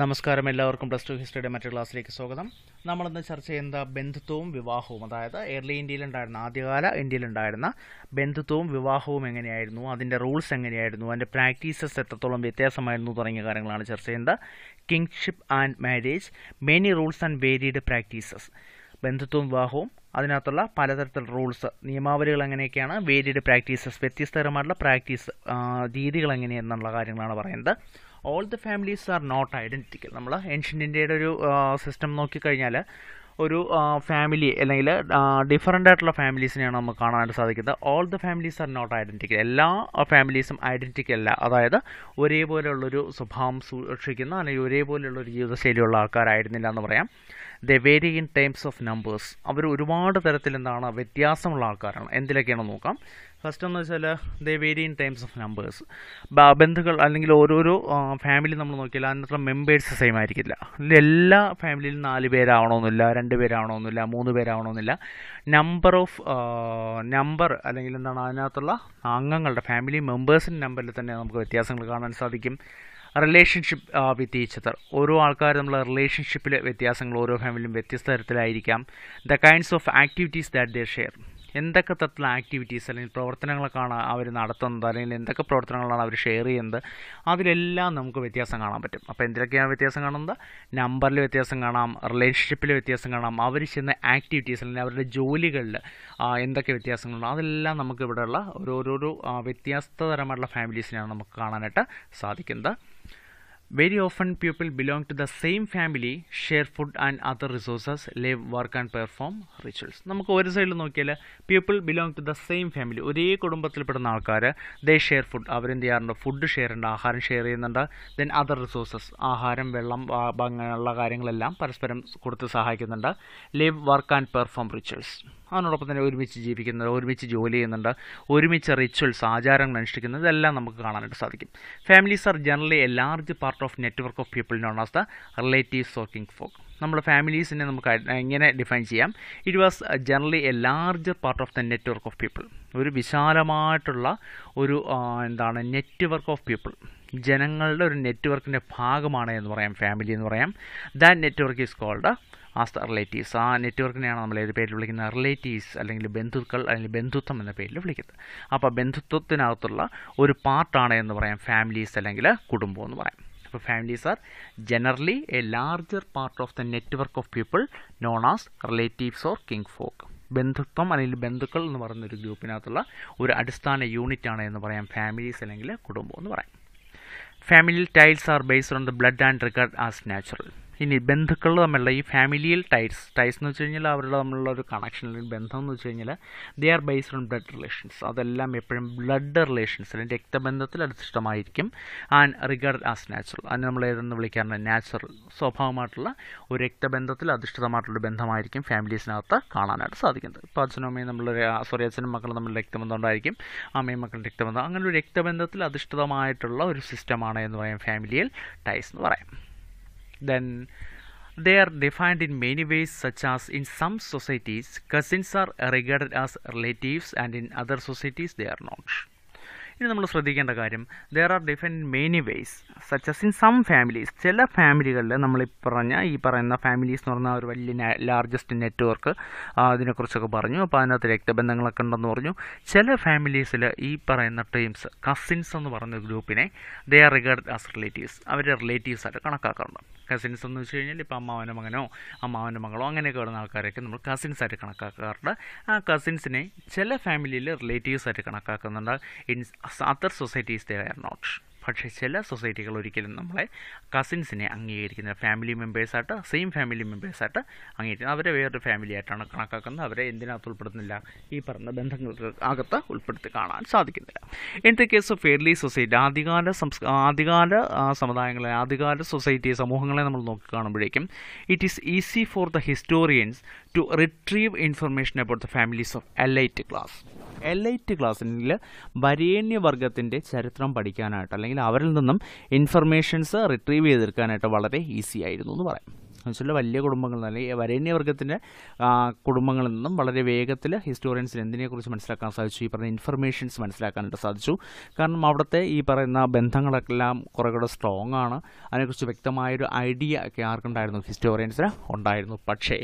നമസ്കാരം എല്ലാവർക്കും plus two ഹിസ്റ്ററിയുടെ മറ്റു ക്ലാസ്സിലേക്ക് സ്വാഗതം നമ്മളിന്ന് ചർച്ച ചെയ്യുന്ന ബന്ധുത്വവും വിവാഹവും അതായത് ഏർലി ഇന്ത്യയിലുണ്ടായിരുന്ന ആദ്യകാല ഇന്ത്യയിലുണ്ടായിരുന്ന ബന്ധുത്വവും വിവാഹവും എങ്ങനെയായിരുന്നു അതിൻ്റെ റൂൾസ് എങ്ങനെയായിരുന്നു അതിൻ്റെ പ്രാക്ടീസസ് എത്രത്തോളം വ്യത്യാസമായിരുന്നു തുടങ്ങിയ കാര്യങ്ങളാണ് ചർച്ച ചെയ്യുന്നത് kinship and marriage many rules and varied practices ബന്ധുത്വവും വിവാഹവും അതിനകത്തുള്ള പലതരത്തിലുള്ള റൂൾസ് നിയമാവലികൾ എങ്ങനെയൊക്കെയാണ് വേരിയഡ് പ്രാക്ടീസസ് വ്യത്യസ്തകരമായിട്ടുള്ള പ്രാക്ടീസ് രീതികൾ എങ്ങനെയെന്നുള്ള കാര്യങ്ങളാണ് പറയുന്നത് all the families are not identical നമ്മൾ ഏൻഷ്യൻ്റ് ഇന്ത്യയുടെ ഒരു സിസ്റ്റം നോക്കിക്കഴിഞ്ഞാൽ ഒരു ഫാമിലി അല്ലെങ്കിൽ ഡിഫറൻ്റ് ആയിട്ടുള്ള ഫാമിലീസിനെയാണ് നമുക്ക് കാണാനായിട്ട് സാധിക്കുന്നത് all the families are not identical എല്ലാ ഫാമിലീസും ഐഡൻറ്റിക്കൽ അല്ല അതായത് ഒരേപോലെയുള്ളൊരു സ്വഭാവം സൂക്ഷിക്കുന്ന അല്ലെങ്കിൽ ഒരേപോലെയുള്ള ഒരു ജീവിതശൈലിയുള്ള ആൾക്കാരായിരുന്നില്ല എന്ന് പറയാം the vary in times of numbers അവർ ഒരുപാട് തരത്തിൽ എന്താണ് വ്യത്യാസമുള്ള ആൾക്കാരാണ് എന്തിലൊക്കെയാണ് നോക്കാം ഫസ്റ്റ് എന്ന് വെച്ചാൽ they vary in times of numbers ബന്ധുക്കൾ അല്ലെങ്കിൽ ഓരോരോ ഫാമിലി നമ്മൾ നോക്കിയാൽ അതിനകത്തുള്ള മെമ്പേഴ്സ് സെയിം ആയിരിക്കില്ല എല്ലാ ഫാമിലിയിലും നാല് പേരാവണമെന്നില്ല രണ്ട് പേരാവണമെന്നില്ല മൂന്ന് പേരാവണമെന്നില്ല നമ്പർ ഓഫ് നമ്പർ അല്ലെങ്കിൽ എന്താണ് അതിനകത്തുള്ള അംഗങ്ങളുടെ ഫാമിലി മെമ്പേഴ്സിൻ്റെ നമ്പറിൽ തന്നെ നമുക്ക് വ്യത്യാസങ്ങൾ കാണാൻ സാധിക്കും റിലേഷൻഷിപ്പ് വിത്ത് ഈച്ച് അതർ ഓരോ ആൾക്കാർ നമ്മൾ റിലേഷൻഷിപ്പിലെ വ്യത്യാസങ്ങൾ ഓരോ ഫാമിലിയും വ്യത്യസ്ത തരത്തിലായിരിക്കാം the kinds of activities that they share എന്തൊക്കെ തരത്തിലുള്ള ആക്ടിവിറ്റീസ് അല്ലെങ്കിൽ പ്രവർത്തനങ്ങളൊക്കെയാണ് അവർ നടത്തുന്നത് അല്ലെങ്കിൽ എന്തൊക്കെ പ്രവർത്തനങ്ങളാണ് അവർ ഷെയർ ചെയ്യുന്നത് അതിലെല്ലാം നമുക്ക് വ്യത്യാസം കാണാൻ പറ്റും അപ്പോൾ എന്തിലൊക്കെയാണ് വ്യത്യാസം കാണുന്നത് നമ്പറിൽ വ്യത്യാസം കാണാം റിലേഷൻഷിപ്പിൽ വ്യത്യാസം കാണാം അവർ ചെയ്യുന്ന ആക്ടിവിറ്റീസ് അല്ലെങ്കിൽ അവരുടെ ജോലികളിൽ എന്തൊക്കെ വ്യത്യാസങ്ങളുണ്ടോ അതെല്ലാം നമുക്ക് ഇവിടെയുള്ള ഓരോരോ വ്യത്യസ്തതരമായിട്ടുള്ള ഫാമിലീസിനെയാണ് നമുക്ക് കാണാനായിട്ട് സാധിക്കുന്നത് very often people belong to the same family share food and other resources live work and perform rituals നമുക്ക് ഒരു സൈഡിൽ നോക്കിയാൽ people belong to the same family ഒരേ കുടുംബത്തിൽപ്പെടുന്ന ആൾക്കാർ ദേ ഷെയർ ഫുഡ് അവരെന്ത് ചെയ്യാറുണ്ട് ഫുഡ് ഷെയർ ഉണ്ട് ആഹാരം ഷെയർ ചെയ്യുന്നുണ്ട് ദെൻ അതർ റിസോഴ്സസ് ആഹാരം വെള്ളം അങ്ങനെയുള്ള കാര്യങ്ങളെല്ലാം പരസ്പരം കൊടുത്ത് സഹായിക്കുന്നുണ്ട് live work and perform rituals അതിനോടൊപ്പം തന്നെ ഒരുമിച്ച് ജീവിക്കുന്നുണ്ട് ഒരുമിച്ച് ജോലി ചെയ്യുന്നുണ്ട് ഒരുമിച്ച് റിച്വൽസ് ആചാരങ്ങൾ അനുഷ്ഠിക്കുന്നത് ഇതെല്ലാം നമുക്ക് കാണാനായിട്ട് സാധിക്കും families are generally a large part of network of people known as the relatives working folk നമ്മുടെ ഫാമിലീസിനെ നമുക്ക് എങ്ങനെ ഡിഫൈൻ ചെയ്യാം it was generally a large part of the network of people ഒരു വിശാലമായിട്ടുള്ള ഒരു എന്താണ് നെറ്റ്വർക്ക് ഓഫ് പീപ്പിൾ ജനങ്ങളുടെ ഒരു നെറ്റ്വർക്കിൻ്റെ ഭാഗമാണ് എന്ന് പറയാം ഫാമിലി എന്ന് പറയാം that network is called as relatives ആ നെറ്റ്വർക്കിനെയാണ് നമ്മൾ ഏത് പേരിൽ വിളിക്കുന്നത് റിലേറ്റീവ്സ് അല്ലെങ്കിൽ ബന്ധുക്കൾ അല്ലെങ്കിൽ ബന്ധുത്വം എന്ന പേരിൽ വിളിക്കുന്നത് അപ്പോൾ ബന്ധുത്വത്തിനകത്തുള്ള ഒരു പാർട്ടാണ് എന്ന് പറയാം ഫാമിലീസ് അല്ലെങ്കിൽ കുടുംബം എന്ന് പറയാം അപ്പോൾ families are generally a larger part of the network of people known as relatives or kin folk ബന്ധുത്വം അല്ലെങ്കിൽ ബന്ധുക്കൾ എന്ന് പറയുന്ന ഒരു ഗ്രൂപ്പിനകത്തുള്ള ഒരു അടിസ്ഥാന യൂണിറ്റ് ആണ് എന്ന് പറയാം ഫാമിലീസ് അല്ലെങ്കിൽ കുടുംബം എന്ന് പറയാം family ties are based on the blood and regard as natural ഇനി ബന്ധുക്കൾ തമ്മിലുള്ള ഈ ഫാമിലിയിൽ ടൈറ്റ്സ് ടൈറ്റ്സ് എന്ന് വെച്ച് കഴിഞ്ഞാൽ അവരുടെ തമ്മിലുള്ള ഒരു കണക്ഷൻ അല്ലെങ്കിൽ ബന്ധം എന്ന് വെച്ച് കഴിഞ്ഞാൽ they are based on blood relations അതെല്ലാം എപ്പോഴും ബ്ലഡ് റിലേഷൻസ് അല്ലെങ്കിൽ രക്തബന്ധത്തിൽ അധിഷ്ഠമായിരിക്കും ആൻഡ് റിഗാർഡ് ആസ് നാച്ചുറൽ അതിന് നമ്മൾ ഏതെന്ന് വിളിക്കാറുണ്ട് നാച്ചുറൽ സ്വഭാവമായിട്ടുള്ള ഒരു രക്തബന്ധത്തിൽ അധിഷ്ഠിതമായിട്ടുള്ള ബന്ധമായിരിക്കും ഫാമിലീസിനകത്ത് കാണാനായിട്ട് സാധിക്കുന്നത് ഇപ്പോൾ അച്ഛനും അമ്മയും നമ്മളൊരു സോറി അച്ഛനും മക്കളും തമ്മിൽ രക്തബന്ധം ഉണ്ടായിരിക്കും അമ്മയും മക്കളുടെ രക്തബന്ധം അങ്ങനെ ഒരു രക്തബന്ധത്തിൽ അധിഷ്ഠിതമായിട്ടുള്ള ഒരു സിസ്റ്റമാണ് എന്ന് പറയാം ഫാമിലിയിൽ ടൈസ് എന്ന് പറയാം Then they are defined in many ways such as in some societies cousins are regarded as relatives and in other societies they are not. ഇനി നമ്മൾ ശ്രദ്ധിക്കേണ്ട കാര്യം there are different many ways such as in some families ചില ഫാമിലികളിൽ നമ്മൾ ഈ പറഞ്ഞ ഈ പറയുന്ന ഫാമിലീസ് എന്ന് പറഞ്ഞാൽ ഒരു വലിയ ലാർജസ്റ്റ് നെറ്റ്വർക്ക് അതിനെക്കുറിച്ചൊക്കെ പറഞ്ഞു അപ്പോൾ അതിനകത്ത് രക്തബന്ധങ്ങളൊക്കെ ഉണ്ടെന്ന് പറഞ്ഞു ചില ഫാമിലീസിൽ ഈ പറയുന്ന ടീംസ് കസിൻസ് എന്ന് പറയുന്ന ഗ്രൂപ്പിനെ they are regard as relatives അവരെ റിലേറ്റീവ്സ് ആയിട്ട് കണക്കാക്കാറുണ്ട് കസിൻസ് എന്ന് വെച്ച് കഴിഞ്ഞാൽ ഇപ്പോൾ അമ്മാവൻ്റെ മകനോ അമ്മാവൻ്റെ മകളോ അങ്ങനെയൊക്കെ വരുന്ന ആൾക്കാരൊക്കെ നമ്മൾ കസിൻസ് ആയിട്ട് കണക്കാക്കാറുണ്ട് ആ കസിൻസിനെ ചില ഫാമിലിയിൽ റിലേറ്റീവ്സ് ആയിട്ട് കണക്കാക്കുന്നുണ്ട് in other societies they are not പക്ഷേ ചില സൊസൈറ്റികൾ ഒരിക്കലും നമ്മളെ കസിൻസിനെ അംഗീകരിക്കുന്ന ഫാമിലി മെമ്പേഴ്സായിട്ട് സെയിം ഫാമിലി മെമ്പേഴ്സായിട്ട് അംഗീകരിക്കുന്നത് അവരെ വേറൊരു ഫാമിലി ആയിട്ടാണ് കണക്കാക്കുന്നത് അവരെ എന്തിനകത്ത് ഉൾപ്പെടുന്നില്ല ഈ പറഞ്ഞ ബന്ധങ്ങൾക്ക് അകത്ത് ഉൾപ്പെടുത്തി കാണാൻ സാധിക്കുന്നില്ല in the case of fairly society ആദ്യകാല സംസ് ആദ്യകാല സമുദായങ്ങളെ ആദ്യകാല സൊസൈറ്റി സമൂഹങ്ങളെ നമ്മൾ നോക്കി കാണുമ്പോഴേക്കും it is easy for the historians to retrieve information about the families of elite class elite ക്ലാസ്സിൽ വരേണ്യവർഗത്തിൻ്റെ ചരിത്രം പഠിക്കാനായിട്ട് അല്ലെങ്കിൽ അവരിൽ നിന്നും ഇൻഫർമേഷൻസ് റിട്രീവ് ചെയ്തെടുക്കാനായിട്ട് വളരെ ഈസി ആയിരുന്നു എന്ന് പറയാം എന്നുവെച്ചാൽ വലിയ കുടുംബങ്ങൾ അല്ലെങ്കിൽ വരേണ്യവർഗത്തിൻ്റെ കുടുംബങ്ങളിൽ നിന്നും വളരെ വേഗത്തിൽ ഹിസ്റ്റോറിയൻസിന് എന്തിനെക്കുറിച്ച് മനസ്സിലാക്കാൻ സാധിച്ചു ഈ പറഞ്ഞ ഇൻഫർമേഷൻസ് മനസ്സിലാക്കാനായിട്ട് സാധിച്ചു കാരണം അവിടുത്തെ ഈ പറയുന്ന ബന്ധങ്ങളെല്ലാം കുറേ കൂടെ സ്ട്രോങ് ആണ് അതിനെക്കുറിച്ച് വ്യക്തമായൊരു ഐഡിയ ഒക്കെ ആർക്കുണ്ടായിരുന്നു ഹിസ്റ്റോറിയൻസിന് ഉണ്ടായിരുന്നു പക്ഷേ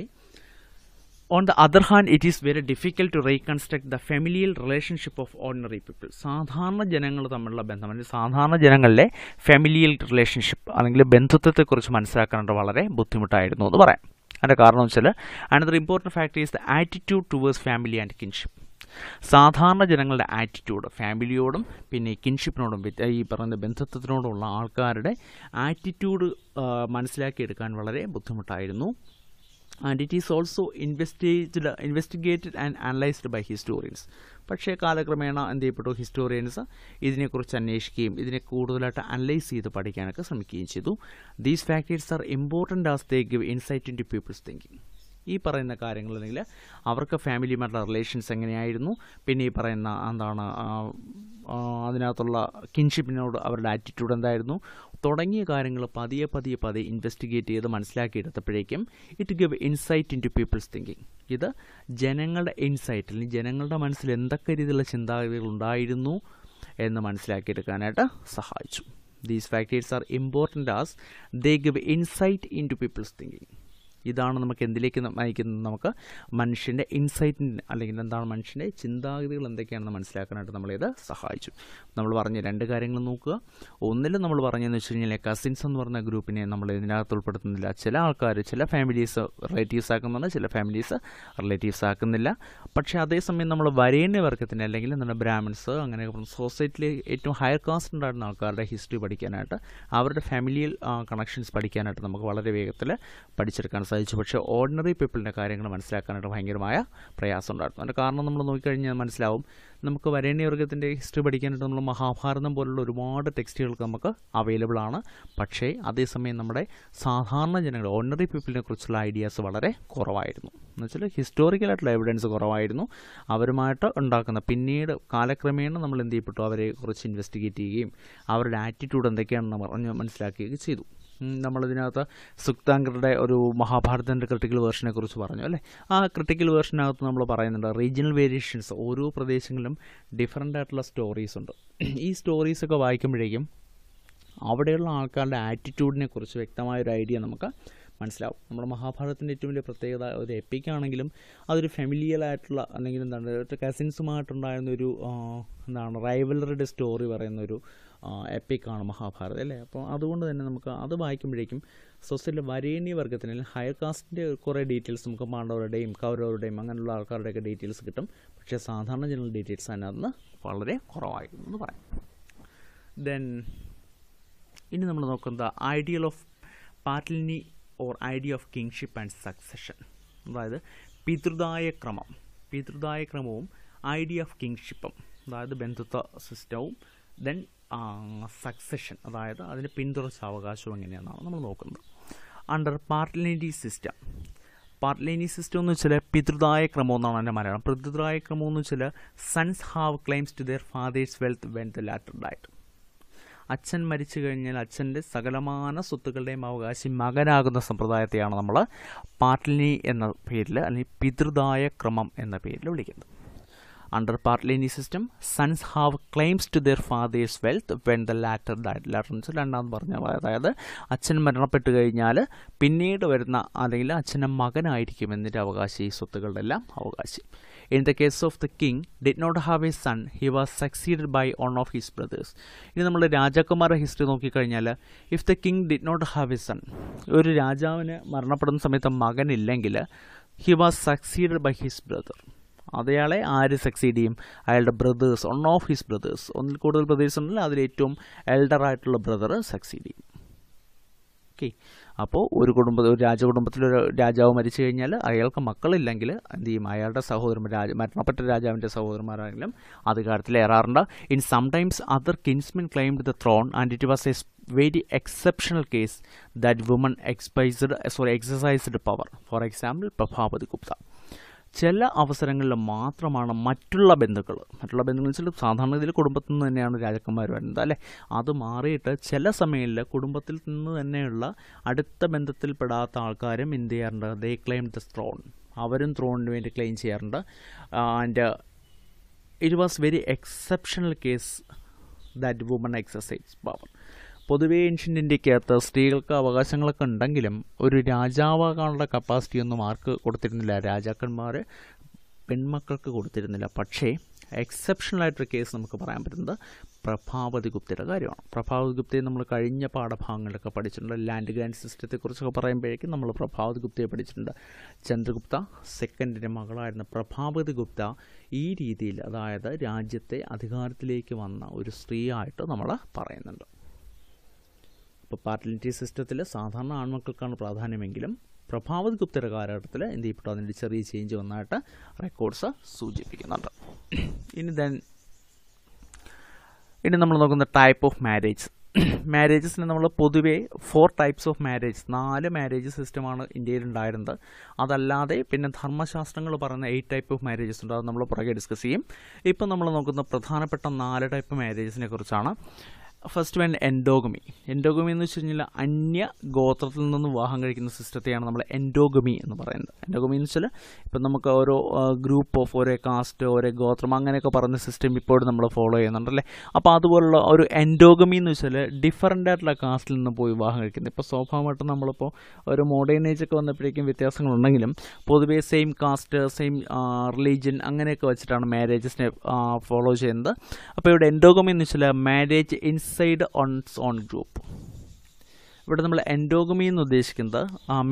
on the other hand it is very difficult to reconstruct the familial relationship of ordinary people സാധാരണ ജനങ്ങൾ തമ്മിലുള്ള ബന്ധം അല്ലെങ്കിൽ സാധാരണ ജനങ്ങളിലെ ഫെമിലിയൽ റിലേഷൻഷിപ്പ് അല്ലെങ്കിൽ ബന്ധുത്വത്തെക്കുറിച്ച് മനസ്സിലാക്കാനായിട്ട് വളരെ ബുദ്ധിമുട്ടായിരുന്നു എന്ന് പറയാം അതിൻ്റെ കാരണം വെച്ചാൽ another important factor is the attitude towards family and kinship സാധാരണ ജനങ്ങളുടെ ആറ്റിറ്റ്യൂഡ് ഫാമിലിയോടും പിന്നെ കിൻഷിപ്പിനോടും ഈ പറയുന്ന ബന്ധത്വത്തിനോടുമുള്ള ആൾക്കാരുടെ ആറ്റിറ്റ്യൂഡ് മനസ്സിലാക്കിയെടുക്കാൻ വളരെ ബുദ്ധിമുട്ടായിരുന്നു and it is also investigated investigated and analysed by historians പക്ഷേ കാലക്രമേണ എന്ത് ചെയ്യപ്പെട്ടു ഹിസ്റ്റോറിയൻസ് ഇതിനെക്കുറിച്ച് അന്വേഷിക്കുകയും ഇതിനെ കൂടുതലായിട്ട് അനലൈസ് ചെയ്ത് പഠിക്കാനൊക്കെ ശ്രമിക്കുകയും ചെയ്തു these factors are important as they give insight into people's thinking ഈ പറയുന്ന കാര്യങ്ങൾ അല്ലെങ്കിൽ അവർക്ക് ഫാമിലിയുമായിട്ടുള്ള റിലേഷൻസ് എങ്ങനെയായിരുന്നു പിന്നെ ഈ പറയുന്ന എന്താണ് അതിനകത്തുള്ള കിൻഷിപ്പിനോട് അവരുടെ ആറ്റിറ്റ്യൂഡ് എന്തായിരുന്നു തുടങ്ങിയ കാര്യങ്ങൾ പതിയെ പതിയെ പതിയെ ഇൻവെസ്റ്റിഗേറ്റ് ചെയ്ത് മനസ്സിലാക്കിയെടുത്തപ്പോഴേക്കും it give insight into people's thinking ഇത് ജനങ്ങളുടെ അല്ലെങ്കിൽ ജനങ്ങളുടെ മനസ്സിൽ എന്തൊക്കെ രീതിയിലുള്ള ചിന്താഗതികൾ ഉണ്ടായിരുന്നു എന്ന് മനസ്സിലാക്കിയെടുക്കാനായിട്ട് സഹായിച്ചു these factors are important as they give insight into people's thinking ഇതാണ് നമുക്ക് എന്തിലേക്ക് നയിക്കുന്നത് നമുക്ക് മനുഷ്യൻ്റെ ഇൻസൈറ്റിന് അല്ലെങ്കിൽ എന്താണ് മനുഷ്യൻ്റെ ചിന്താഗതികൾ എന്തൊക്കെയാണെന്ന് മനസ്സിലാക്കാനായിട്ട് നമ്മളിത് സഹായിച്ചു നമ്മൾ പറഞ്ഞ രണ്ട് കാര്യങ്ങൾ നോക്കുക ഒന്നിൽ നമ്മൾ പറഞ്ഞതെന്ന് വെച്ച് കഴിഞ്ഞാൽ കസിൻസ് എന്ന് പറഞ്ഞ ഗ്രൂപ്പിനെ നമ്മൾ ഇതിനകത്ത് ഉൾപ്പെടുത്തുന്നില്ല ചില ആൾക്കാർ ചില ഫാമിലീസ് റിലേറ്റീവ്സ് ആക്കുന്നുണ്ട് ചില ഫാമിലീസ് റിലേറ്റീവ്സ് ആക്കുന്നില്ല പക്ഷേ അതേസമയം നമ്മൾ വരേണ്യ വർഗത്തിന് അല്ലെങ്കിൽ നമ്മുടെ ബ്രാഹ്മിൻസ് അങ്ങനെ സൊസൈറ്റിയിൽ ഏറ്റവും ഹയർ കാസ്റ്റ് ഉണ്ടായിരുന്ന ആൾക്കാരുടെ ഹിസ്റ്ററി പഠിക്കാനായിട്ട് അവരുടെ ഫാമിലിയിൽ കണക്ഷൻസ് പഠിക്കാനായിട്ട് നമുക്ക് വളരെ വേഗത്തിൽ പഠിച്ചെടുക്കാൻ സാധിക്കും സാധിച്ചു പക്ഷേ ഓർഡിനറി പീപ്പിളിൻ്റെ കാര്യങ്ങൾ മനസ്സിലാക്കാനായിട്ട് ഭയങ്കരമായ പ്രയാസം ഉണ്ടായിരുന്നു അതിൻ്റെ കാരണം നമ്മൾ നോക്കിക്കഴിഞ്ഞാൽ മനസ്സിലാവും നമുക്ക് വരേണ്യവർഗത്തിൻ്റെ ഹിസ്റ്ററി പഠിക്കാനായിട്ട് നമ്മൾ മഹാഭാരതം പോലുള്ള ഒരുപാട് ടെക്സ്റ്റുകൾക്ക് നമുക്ക് അവൈലബിൾ ആണ് പക്ഷേ അതേസമയം നമ്മുടെ സാധാരണ ജനങ്ങൾ ഓർഡിനറി പീപ്പിളിനെ കുറിച്ചുള്ള ഐഡിയാസ് വളരെ കുറവായിരുന്നു എന്ന് വെച്ചാൽ ഹിസ്റ്റോറിക്കലായിട്ടുള്ള എവിഡൻസ് കുറവായിരുന്നു അവരുമായിട്ട് ഉണ്ടാക്കുന്ന പിന്നീട് കാലക്രമേണ നമ്മൾ എന്ത് ചെയ്യപ്പെട്ടു അവരെ കുറിച്ച് ഇൻവെസ്റ്റിഗേറ്റ് ചെയ്യുകയും അവരുടെ ആറ്റിറ്റ്യൂഡ് എന്തൊക്കെയാണെന്ന് പറഞ്ഞ് മനസ്സിലാക്കുകയൊക്കെ ചെയ്തു നമ്മളിതിനകത്ത് സുക്താങ്കറുടെ ഒരു മഹാഭാരതൻ്റെ ക്രിട്ടിക്കൽ വേർഷനെ കുറിച്ച് പറഞ്ഞു അല്ലേ ആ ക്രിട്ടിക്കൽ വേർഷനകത്ത് നമ്മൾ പറയുന്നുണ്ട് റീജിയണൽ വേരിയേഷൻസ് ഓരോ പ്രദേശങ്ങളിലും ഡിഫറെൻ്റ് ആയിട്ടുള്ള സ്റ്റോറീസ് ഉണ്ട് ഈ സ്റ്റോറീസൊക്കെ വായിക്കുമ്പോഴേക്കും അവിടെയുള്ള ആൾക്കാരുടെ ആറ്റിറ്റ്യൂഡിനെ കുറിച്ച് വ്യക്തമായൊരു ഐഡിയ നമുക്ക് മനസ്സിലാവും നമ്മുടെ മഹാഭാരതത്തിൻ്റെ ഏറ്റവും വലിയ പ്രത്യേകത ഒരു എപ്പിക്കാണെങ്കിലും അതൊരു ആയിട്ടുള്ള അല്ലെങ്കിൽ എന്താണ് കസിൻസുമായിട്ടുണ്ടായിരുന്ന ഒരു എന്താണ് റൈവലറുടെ സ്റ്റോറി പറയുന്ന ഒരു എപ്പിക്കാണ് മഹാഭാരതം അല്ലേ അപ്പോൾ അതുകൊണ്ട് തന്നെ നമുക്ക് അത് വായിക്കുമ്പോഴേക്കും സൊസൈറ്റിയിലെ വരേണ്യ വർഗ്ഗത്തിന് ഹയർ കാസ്റ്റിൻ്റെ കുറേ ഡീറ്റെയിൽസ് നമുക്ക് പാണ്ഡവരുടെയും കൗരവരുടെയും അങ്ങനെയുള്ള ആൾക്കാരുടെയൊക്കെ ഡീറ്റെയിൽസ് കിട്ടും പക്ഷേ സാധാരണ ജനറൽ ഡീറ്റെയിൽസ് അതിനകത്ത് വളരെ കുറവായിരുന്നു എന്ന് പറയാം ദെൻ ഇനി നമ്മൾ നോക്കുന്നത് ideal of patriliny or idea of kinship and succession അതായത് പിതൃദായ ക്രമം പിതൃദായ ക്രമവും ഐഡിയ ഓഫ് കിങ്ഷിപ്പും അതായത് ബന്ധുത്വ സിസ്റ്റവും ദെൻ സക്സഷൻ അതായത് അതിൻ്റെ പിന്തുടർച്ചാവകാശവും എങ്ങനെയാണെന്നാണ് നമ്മൾ നോക്കുന്നത് under patriliny system patriliny system എന്ന് വെച്ചാൽ പിതൃദായ ക്രമം എന്നാണ് എൻ്റെ മലയാളം പിതൃദായ ക്രമം എന്ന് വെച്ചാൽ sons have claims to their father's wealth when the latter died അച്ഛൻ മരിച്ചു കഴിഞ്ഞാൽ അച്ഛൻ്റെ സകലമാന സ്വത്തുക്കളുടെയും അവകാശി മകനാകുന്ന സമ്പ്രദായത്തെയാണ് നമ്മൾ പാട്ടിനി എന്ന പേരിൽ അല്ലെങ്കിൽ പിതൃദായ ക്രമം എന്ന പേരിൽ വിളിക്കുന്നത് Under patriliny system sons have claims to their father's wealth when the latter died latter രണ്ടാമത് പറഞ്ഞ അതായത് അച്ഛൻ മരണപ്പെട്ടു കഴിഞ്ഞാൽ പിന്നീട് വരുന്ന അല്ലെങ്കിൽ അച്ഛനും മകനായിരിക്കും എന്നിട്ട് അവകാശി ഈ സ്വത്തുക്കളുടെ എല്ലാം അവകാശി in the case of the king did not have a son he was succeeded by one of his brothers ഇനി നമ്മൾ രാജാക്കുമാരുടെ ഹിസ്റ്ററി നോക്കിക്കഴിഞ്ഞാൽ if the king did not have a son ഒരു രാജാവിന് മരണപ്പെടുന്ന സമയത്ത് മകനില്ലെങ്കിൽ he was succeeded by his brother അതയാളെ ആര് സക്സീഡ് ചെയ്യും അയാളുടെ brothers one of his brothers ഒന്നിൽ കൂടുതൽ ബ്രദേഴ്സ് ഉണ്ടെങ്കിൽ അതിലേറ്റവും എൽഡറായിട്ടുള്ള ബ്രദർ സക്സീഡ് ചെയ്യും ഓക്കെ അപ്പോൾ ഒരു കുടുംബ ഒരു രാജകുടുംബത്തിലൊരു രാജാവ് മരിച്ചു കഴിഞ്ഞാൽ അയാൾക്ക് മക്കളില്ലെങ്കിൽ എന്ത് ചെയ്യും അയാളുടെ സഹോദരൻ രാജ മരണപ്പെട്ട രാജാവിൻ്റെ സഹോദരന്മാരാണെങ്കിലും അധികാരത്തിൽ ഏറാറുണ്ട് in sometimes other kinsmen claimed the throne and it was a very exceptional case that woman exercised sorry exercised power for example Prabhavati Gupta ചില അവസരങ്ങളിൽ മാത്രമാണ് മറ്റുള്ള ബന്ധുക്കൾ മറ്റുള്ള ബന്ധുക്കൾ വെച്ചാൽ സാധാരണ ഇതിൽ കുടുംബത്തിൽ നിന്ന് തന്നെയാണ് രാജാക്കന്മാർ വരുന്നത് അല്ലേ അത് മാറിയിട്ട് ചില സമയങ്ങളിൽ കുടുംബത്തിൽ നിന്ന് തന്നെയുള്ള അടുത്ത ബന്ധത്തിൽപ്പെടാത്ത ആൾക്കാരും എന്ത് ചെയ്യാറുണ്ട് ദേ ക്ലെയിം ദ ത്രോൺ അവരും ത്രോണിന് വേണ്ടി ക്ലെയിം ചെയ്യാറുണ്ട് and it was very exceptional case that woman exercise power പൊതുവേ ഏൻഷ്യൻ്റ് ഇന്ത്യക്കകത്ത് സ്ത്രീകൾക്ക് അവകാശങ്ങളൊക്കെ ഉണ്ടെങ്കിലും ഒരു രാജാവാകാനുള്ള കപ്പാസിറ്റി ഒന്നും ആർക്ക് കൊടുത്തിരുന്നില്ല രാജാക്കന്മാർ പെൺമക്കൾക്ക് കൊടുത്തിരുന്നില്ല പക്ഷേ എക്സെപ്ഷണൽ ആയിട്ടൊരു കേസ് നമുക്ക് പറയാൻ പറ്റുന്നത് പ്രഭാവതി ഗുപ്തയുടെ കാര്യമാണ് പ്രഭാവതി ഗുപ്തയെ നമ്മൾ കഴിഞ്ഞ പാഠഭാഗങ്ങളിലൊക്കെ പഠിച്ചിട്ടുണ്ട് ലാൻഡ് ഗ്രാൻഡ് സിസ്റ്റത്തെക്കുറിച്ചൊക്കെ പറയുമ്പോഴേക്കും നമ്മൾ പ്രഭാവതി ഗുപ്തയെ പഠിച്ചിട്ടുണ്ട് ചന്ദ്രഗുപ്ത സെക്കൻഡിൻ്റെ മകളായിരുന്ന പ്രഭാവതി ഗുപ്ത ഈ രീതിയിൽ അതായത് രാജ്യത്തെ അധികാരത്തിലേക്ക് വന്ന ഒരു സ്ത്രീയായിട്ട് നമ്മൾ പറയുന്നുണ്ട് ഇപ്പോൾ പാർട്ടിലിറ്റി സിസ്റ്റത്തിൽ സാധാരണ ആൺമക്കൾക്കാണ് പ്രാധാന്യമെങ്കിലും പ്രഭാവത് ഗുപ്തര കാലഘട്ടത്തിൽ എന്ത് ചെയ്യപ്പെട്ടു അതിൻ്റെ ചെറിയ ചേഞ്ച് വന്നായിട്ട് റെക്കോർഡ്സ് സൂചിപ്പിക്കുന്നുണ്ട് ഇനി ദെൻ ഇനി നമ്മൾ നോക്കുന്ന ടൈപ്പ് ഓഫ് മാരേജ് മാരേജസിന് നമ്മൾ പൊതുവേ ഫോർ ടൈപ്പ്സ് ഓഫ് മാരേജ് നാല് മാരേജ് സിസ്റ്റമാണ് ഉണ്ടായിരുന്നത് അതല്ലാതെ പിന്നെ ധർമ്മശാസ്ത്രങ്ങൾ പറയുന്ന എയ്റ്റ് ടൈപ്പ് ഓഫ് മാരേജസ് ഉണ്ട് അത് നമ്മൾ പുറകെ ഡിസ്കസ് ചെയ്യും ഇപ്പം നമ്മൾ നോക്കുന്ന പ്രധാനപ്പെട്ട നാല് ടൈപ്പ് മാരേജസിനെ കുറിച്ചാണ് ഫസ്റ്റ് വൺ എൻഡോഗമി എൻഡോഗമി എന്ന് വെച്ച് കഴിഞ്ഞാൽ അന്യ ഗോത്രത്തിൽ നിന്ന് വിവാഹം കഴിക്കുന്ന സിസ്റ്റത്തെയാണ് നമ്മൾ എൻഡോഗമി എന്ന് പറയുന്നത് എൻഡോഗമി എന്ന് വെച്ചാൽ ഇപ്പം നമുക്ക് ഓരോ ഗ്രൂപ്പ് ഓഫ് ഓരോ കാസ്റ്റ് ഓരോ ഗോത്രം അങ്ങനെയൊക്കെ പറഞ്ഞ സിസ്റ്റം ഇപ്പോഴും നമ്മൾ ഫോളോ ചെയ്യുന്നുണ്ടല്ലേ അപ്പോൾ അതുപോലുള്ള ഒരു എൻഡോഗമി എന്ന് വെച്ചാൽ ഡിഫറൻ്റ് ആയിട്ടുള്ള കാസ്റ്റിൽ നിന്ന് പോയി വിവാഹം കഴിക്കുന്നത് ഇപ്പോൾ സ്വാഭാവികമായിട്ടും നമ്മളിപ്പോൾ ഒരു മോഡേൺ ഏജ് ഒക്കെ വന്നപ്പോഴേക്കും വ്യത്യാസങ്ങളുണ്ടെങ്കിലും പൊതുവേ സെയിം കാസ്റ്റ് സെയിം റിലീജിയൻ അങ്ങനെയൊക്കെ വെച്ചിട്ടാണ് മാരേജസിനെ ഫോളോ ചെയ്യുന്നത് അപ്പോൾ ഇവിടെ എൻഡോഗമി എന്ന് വെച്ചാൽ marriage in side on its own group ഇവിടെ നമ്മൾ എൻഡോഗമി എന്ന് ഉദ്ദേശിക്കുന്നത്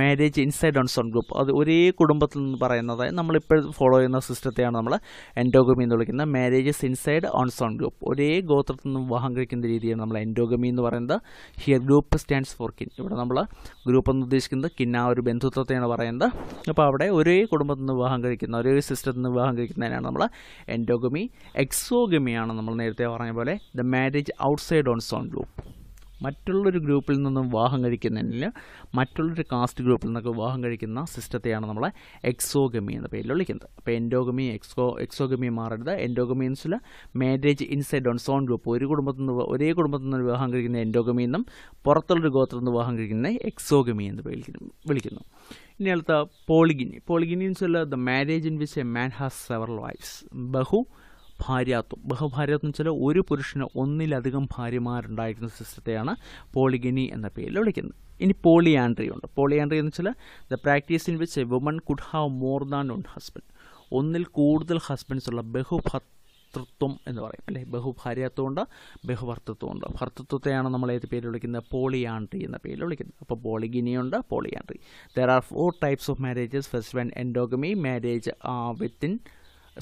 marriage inside one's own group അത് ഒരേ കുടുംബത്തിൽ നിന്ന് പറയുന്നത് നമ്മളിപ്പോൾ ഫോളോ ചെയ്യുന്ന സിസ്റ്റത്തെയാണ് നമ്മൾ എൻഡോഗമി എന്ന് വിളിക്കുന്നത് marriages inside one's own group ഒരേ ഗോത്രത്തിൽ നിന്ന് വിവാഹം കഴിക്കുന്ന രീതിയാണ് നമ്മൾ എൻഡോഗമി എന്ന് പറയുന്നത് here group stands for kin ഇവിടെ നമ്മൾ ഗ്രൂപ്പ് എന്ന് ഉദ്ദേശിക്കുന്നത് കിൻ ആ ഒരു ബന്ധുത്വത്തെയാണ് പറയുന്നത് അപ്പോൾ അവിടെ ഒരേ കുടുംബത്തിൽ നിന്ന് വിവാഹം കഴിക്കുന്ന ഒരേ സിസ്റ്റത്തിൽ നിന്ന് വിവാഹം കഴിക്കുന്നതിനാണ് നമ്മൾ എൻഡോഗമി എക്സോഗമിയാണ് നമ്മൾ നേരത്തെ പറഞ്ഞ പോലെ the marriage outside one's own group മറ്റുള്ളൊരു ഗ്രൂപ്പിൽ നിന്നും വിവാഹം കഴിക്കുന്നതിന് മറ്റുള്ളൊരു കാസ്റ്റ് ഗ്രൂപ്പിൽ നിന്നൊക്കെ വിവാഹം കഴിക്കുന്ന സിസ്റ്റത്തെയാണ് നമ്മൾ എക്സോഗമി എന്ന പേരിൽ വിളിക്കുന്നത് അപ്പോൾ എൻഡോഗമി എക്സോ എക്സോഗമി മാറരുത് എൻഡോഗമി എന്ന് വെച്ചാൽ marriage inside one's own group ഒരു കുടുംബത്തിൽ നിന്ന് ഒരേ കുടുംബത്തിൽ നിന്ന് വിവാഹം കഴിക്കുന്ന എൻഡോഗമി എന്നും പുറത്തുള്ളൊരു ഗോത്രത്തിൽ നിന്ന് വിവാഹം കഴിക്കുന്ന എക്സോഗമി എന്ന് വിളിക്കുന്നു ഇനി അടുത്ത പോളിഗിനി പോളിഗിനി എന്ന് വെച്ചാൽ the marriage in which a man has several wives ബഹു ബഹുഭാര്യാത്വം എന്ന് വെച്ചാൽ ഒരു പുരുഷന് ഒന്നിലധികം ഭാര്യമാരുണ്ടായിരുന്ന സിസ്റ്റത്തെയാണ് പോളിഗനി എന്ന പേരിൽ വിളിക്കുന്നത് ഇനി പോളിയാൻഡ്രി ഉണ്ട് പോളിയാൻഡ്രി എന്ന് വെച്ചാൽ the practice in which a woman could have more than one husband ഒന്നിൽ കൂടുതൽ ഹസ്ബൻഡ്സ് ഉള്ള ബഹുഭർത്തൃത്വം എന്ന് പറയും അല്ലേ ബഹുഭർത്തൃത്വം ഉണ്ട് ഭർത്തൃത്വത്തെയാണ് നമ്മൾ ഏത് പേര് വിളിക്കുന്നത് പോളിയാൻഡ്രി എന്ന പേരിൽ വിളിക്കുന്നത് അപ്പോൾ പോളിഗിനിയുണ്ട് polyandry there are four types of marriages first one endogamy marriage within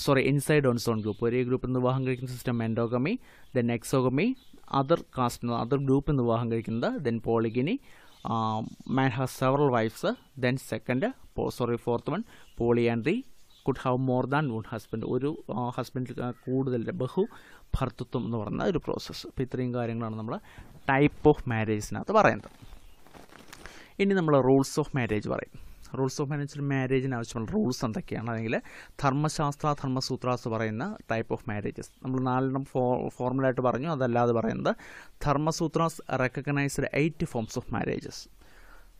sorry inside one's own group ഒരേ ഗ്രൂപ്പിൽ നിന്ന് വിവാഹം കഴിക്കുന്ന system endogamy then exogamy other caste other ഗ്രൂപ്പിൽ നിന്ന് വിവാഹം കഴിക്കുന്നത് then polygyny man has several wives then second sorry fourth one polyandry could have more than one husband ഒരു ഹസ്ബൻഡിൽ കൂടുതൽ ബഹു ഭർത്തൃത്വം എന്ന് പറയുന്ന ഒരു പ്രോസസ്സ് അപ്പോൾ ഇത്രയും കാര്യങ്ങളാണ് നമ്മൾ ടൈപ്പ് ഓഫ് മാരേജിനകത്ത് പറയുന്നത് ഇനി നമ്മൾ റൂൾസ് ഓഫ് മാരേജ് പറയും റൂൾസ് ഓഫ് മാനേജ്മെൻറ്റ് മാരേജിന് ആവശ്യമുള്ള റൂൾസ് എന്തൊക്കെയാണ് അല്ലെങ്കിൽ ധർമ്മശാസ്ത്ര ധർമ്മസൂത്രാസ് പറയുന്ന ടൈപ്പ് ഓഫ് മാരേജസ് നമ്മൾ നാലെണ്ണം ഫോ ഫോർമലായിട്ട് പറഞ്ഞു അതല്ലാതെ പറയുന്നത് Dharmasutras recognised eight forms of marriages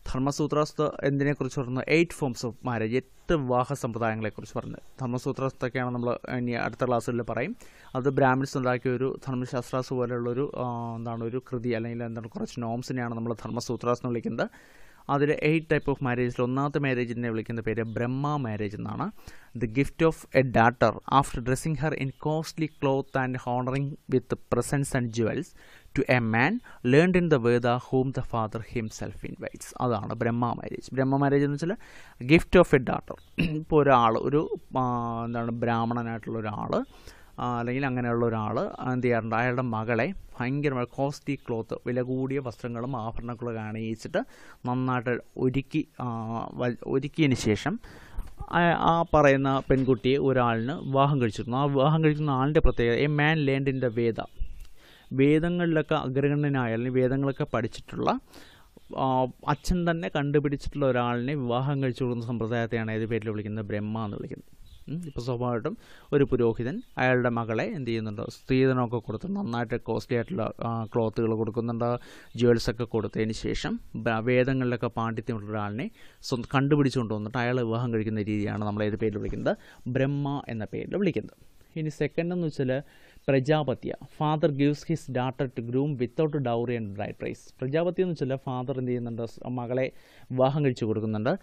Dharmasutras എന്തിനെക്കുറിച്ച് പറഞ്ഞു എയ്റ്റ് ഫോംസ് ഓഫ് മാരേജ് എട്ട് വിവാഹ സമ്പ്രദായങ്ങളെക്കുറിച്ച് പറഞ്ഞു ധർമ്മസൂത്രാസത്തൊക്കെയാണ് നമ്മൾ ഇനി അടുത്ത ക്ലാസ്സുകളിൽ പറയും അത് ബ്രാഹ്മിൻസ് ഉണ്ടാക്കിയ ഒരു ധർമ്മശാസ്ത്രാസ് പോലെയുള്ളൊരു എന്താണ് ഒരു കൃതി അല്ലെങ്കിൽ എന്താണ് കുറച്ച് നോംസിനെയാണ് നമ്മൾ ധർമ്മസൂത്രാസ് എന്ന് വിളിക്കുന്നത് അതിൽ എയ്റ്റ് ടൈപ്പ് ഓഫ് മാരേജിൽ ഒന്നാമത്തെ മാരേജിനെ വിളിക്കുന്ന പേര് ബ്രഹ്മ മാരേജ് എന്നാണ് the gift of a daughter after dressing her in costly cloth and honouring with presents and jewels to a man learned in the Veda whom the father him himself invites അതാണ് Brahma marriage ബ്രഹ്മ marriage എന്ന് വെച്ചാൽ gift of a daughter ഇപ്പോൾ ഒരാൾ ഒരു എന്താണ് ബ്രാഹ്മണനായിട്ടുള്ള ഒരാൾ അല്ലെങ്കിൽ അങ്ങനെയുള്ള ഒരാൾ എന്ത് ചെയ്യാറുണ്ട് അയാളുടെ മകളെ ഭയങ്കരമായ കോസ്റ്റ്ലി ക്ലോത്ത് വില കൂടിയ വസ്ത്രങ്ങളും ആഭരണങ്ങളും കാണിച്ചിട്ട് നന്നായിട്ട് ഒരുക്കി ഒരുക്കിയതിന് ശേഷം ആ പറയുന്ന പെൺകുട്ടിയെ ഒരാളിന് വിവാഹം കഴിച്ചിരുന്നു ആ വിവാഹം കഴിക്കുന്ന ആളിൻ്റെ പ്രത്യേകത a man learned in the Veda വേദങ്ങളിലൊക്കെ അഗ്രഗണ്യനായ അല്ലെങ്കിൽ വേദങ്ങളൊക്കെ പഠിച്ചിട്ടുള്ള അച്ഛൻ തന്നെ കണ്ടുപിടിച്ചിട്ടുള്ള ഒരാളിനെ വിവാഹം കഴിച്ചു കൊടുക്കുന്ന സമ്പ്രദായത്തെയാണ് ഏത് പേരിൽ വിളിക്കുന്നത് ബ്രഹ്മ എന്ന് വിളിക്കുന്നത് ഇപ്പോൾ സ്വാഭാവികമായിട്ടും ഒരു പുരോഹിതൻ അയാളുടെ മകളെ എന്ത് ചെയ്യുന്നുണ്ട് സ്ത്രീധനമൊക്കെ കൊടുത്ത് നന്നായിട്ട് കോസ്റ്റ്ലി ആയിട്ടുള്ള ക്ലോത്തുകൾ കൊടുക്കുന്നുണ്ട് ജ്വൽസൊക്കെ കൊടുത്തതിന് ശേഷം വേദങ്ങളിലൊക്കെ പാണ്ഡിത്യമുള്ള ഒരാളിനെ സ്വന്തം കണ്ടുപിടിച്ചു കൊണ്ടുവന്നിട്ട് അയാൾ വിവാഹം കഴിക്കുന്ന രീതിയാണ് നമ്മൾ ഏത് പേരിൽ വിളിക്കുന്നത് ബ്രഹ്മ എന്ന പേരിൽ വിളിക്കുന്നത് ഇനി സെക്കൻഡ് എന്ന് വെച്ചാൽ Prajapatya father gives his daughter to groom without dowry and ഡ്രൈ പ്രൈസ് പ്രജാപതി എന്ന് വെച്ചാൽ ഫാദർ എന്ത് ചെയ്യുന്നുണ്ട് മകളെ വിവാഹം കഴിച്ചു കൊടുക്കുന്നുണ്ട്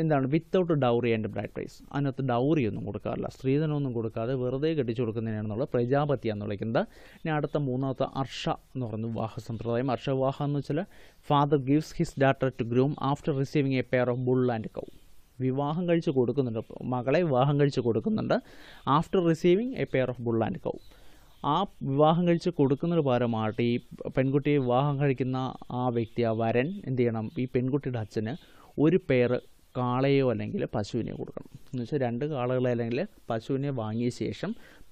എന്താണ് without dowry and bride price അതിനകത്ത് ഡൗറി ഒന്നും കൊടുക്കാറില്ല സ്ത്രീധനമൊന്നും കൊടുക്കാതെ വെറുതെ കെട്ടിച്ചു കൊടുക്കുന്നതിനാണെന്നുള്ള പ്രജാപതി എന്ന് വിളിക്കുന്നത് ഇനി അടുത്ത മൂന്നാമത്തെ അർഷ എന്ന് പറയുന്ന വിവാഹ സമ്പ്രദായം അർഷ വിവാഹം എന്ന് വെച്ചാൽ father gives his daughter to groom after receiving a pair of bull and cow വിവാഹം കഴിച്ച് കൊടുക്കുന്നുണ്ട് മകളെ വിവാഹം കഴിച്ച് കൊടുക്കുന്നുണ്ട് after receiving a pair of bull and cow ആ വിവാഹം കഴിച്ച് കൊടുക്കുന്നതിന് പകരമായിട്ട് ഈ പെൺകുട്ടിയെ വിവാഹം കഴിക്കുന്ന ആ വ്യക്തി ആ വരൻ എന്ത് ചെയ്യണം ഈ പെൺകുട്ടിയുടെ അച്ഛന് ഒരു പെയർ കാളയോ അല്ലെങ്കിൽ പശുവിനെ കൊടുക്കണം എന്ന് വെച്ചാൽ രണ്ട് കാളകളെ അല്ലെങ്കിൽ പശുവിനെ വാങ്ങിയ ശേഷം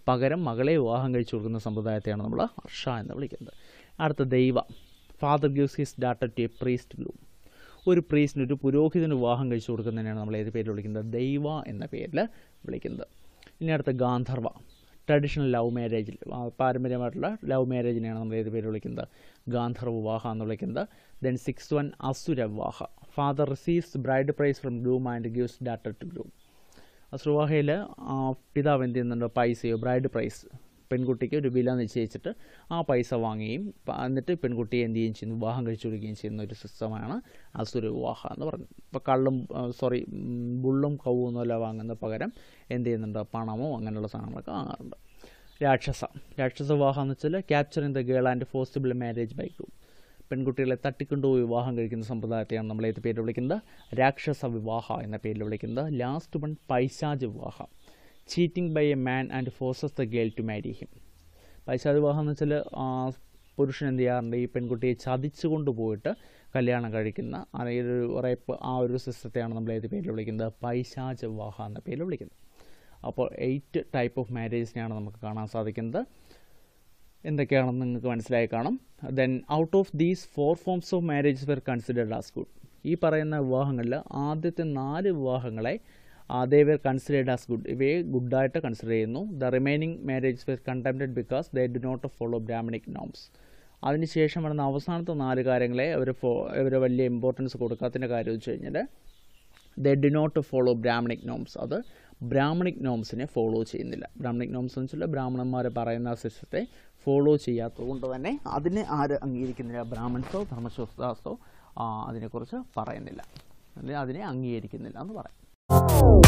പകരം മകളെ വിവാഹം കഴിച്ചു കൊടുക്കുന്ന സമ്പ്രദായത്തെയാണ് നമ്മൾ ഹർഷ എന്ന് വിളിക്കുന്നത് അടുത്ത Daiva father gives his daughter to a priest group ഒരു പ്രീസ്റ്റിന് ഒരു പുരോഹിതന് വിവാഹം കഴിച്ചു കൊടുക്കുന്നതിനാണ് നമ്മൾ ഏത് പേരിൽ വിളിക്കുന്നത് ദൈവ എന്ന പേരിൽ വിളിക്കുന്നത് ഇനി അടുത്ത ഗാന്ധർവ ട്രഡീഷണൽ ലവ് മാരേജിൽ പാരമ്പര്യമായിട്ടുള്ള ലവ് മാരേജിനെയാണ് നമ്മൾ ഏത് പേര് വിളിക്കുന്നത് ഗാന്ധർവ വിവാഹ എന്ന് വിളിക്കുന്നത് ദെൻ സിക്സ് വൺ അസുര വിവാഹ father receives bride price from groom and gives daughter to groom സുവാഹയിൽ പിതാവ് എന്ത് ചെയ്യുന്നുണ്ട് പൈസയോ ബ്രൈഡ് പ്രൈസ് പെൺകുട്ടിക്ക് ഒരു വില നിശ്ചയിച്ചിട്ട് ആ പൈസ വാങ്ങുകയും എന്നിട്ട് പെൺകുട്ടിയെ എന്ത് ചെയ്യുകയും ചെയ്യുന്നു വിവാഹം കഴിച്ചു കൊടുക്കുകയും ചെയ്യുന്ന ഒരു സിസ്റ്റമാണ് അസുര വിവാഹം എന്ന് പറയുന്നത് ഇപ്പോൾ കള്ളും സോറി ബുള്ളും കവും കവുവൊന്നുമല്ല വാങ്ങുന്ന പകരം എന്ത് ചെയ്യുന്നുണ്ട് പണമോ അങ്ങനെയുള്ള സാധനങ്ങളൊക്കെ വാങ്ങാറുണ്ട് രാക്ഷസ രാക്ഷസ വിവാഹം എന്ന് വെച്ചാൽ capturing the girl and forcible marriage ബൈക്കും പെൺകുട്ടികളെ തട്ടിക്കൊണ്ടുപോയി വിവാഹം കഴിക്കുന്ന സമ്പ്രദായത്തെയാണ് നമ്മൾ ഏത് പേരിൽ വിളിക്കുന്നത് രാക്ഷസ വിവാഹ എന്ന പേരിൽ വിളിക്കുന്നത് ലാസ്റ്റ് വൺ പൈശാജ് വിവാഹ cheating by a man and forces the girl to marry him Paishacha വിവാഹം എന്ന് വെച്ചാൽ പുരുഷൻ എന്ത് ചെയ്യാറുണ്ട് ഈ പെൺകുട്ടിയെ ചതിച്ചു കൊണ്ടുപോയിട്ട് കല്യാണം കഴിക്കുന്ന അതായത് റേപ്പ് ആ ഒരു സിസ്റ്റത്തെയാണ് നമ്മൾ ഏത് പേരിൽ വിളിക്കുന്നത് പൈശാച വിവാഹ എന്ന പേരിൽ വിളിക്കുന്നത് അപ്പോൾ എയ്റ്റ് ടൈപ്പ് ഓഫ് മാരേജസിനെയാണ് നമുക്ക് കാണാൻ സാധിക്കുന്നത് എന്തൊക്കെയാണെന്ന് നിങ്ങൾക്ക് മനസ്സിലായി കാണാം then out of these four forms of marriage were considered as good ഈ പറയുന്ന വിവാഹങ്ങളിൽ ആദ്യത്തെ നാല് വിവാഹങ്ങളെ they were considered as good ഇവയെ ഗുഡായിട്ട് കൺസിഡർ ചെയ്യുന്നു the remaining marriage were contempted because they do not follow Brahmanic norms അതിനുശേഷം വരുന്ന അവസാനത്തെ നാല് കാര്യങ്ങളെ അവർ ഫോ ഇവർ വലിയ ഇമ്പോർട്ടൻസ് കൊടുക്കാത്തതിൻ്റെ കാര്യം വെച്ച് കഴിഞ്ഞാൽ they do not follow Brahmanic norms അത് ബ്രാഹ്മണിക് നോംസിനെ ഫോളോ ചെയ്യുന്നില്ല ബ്രാഹ്മണിക് നോംസ് എന്ന് വെച്ചാൽ ബ്രാഹ്മണന്മാർ പറയുന്ന സിസ്റ്റത്തെ ഫോളോ കൊണ്ട് തന്നെ അതിനെ ആര് അംഗീകരിക്കുന്നില്ല ബ്രാഹ്മൺസോ ധർമ്മശാസ്ത്രോ അതിനെക്കുറിച്ച് പറയുന്നില്ല അല്ലെങ്കിൽ അതിനെ അംഗീകരിക്കുന്നില്ല എന്ന് പറയാം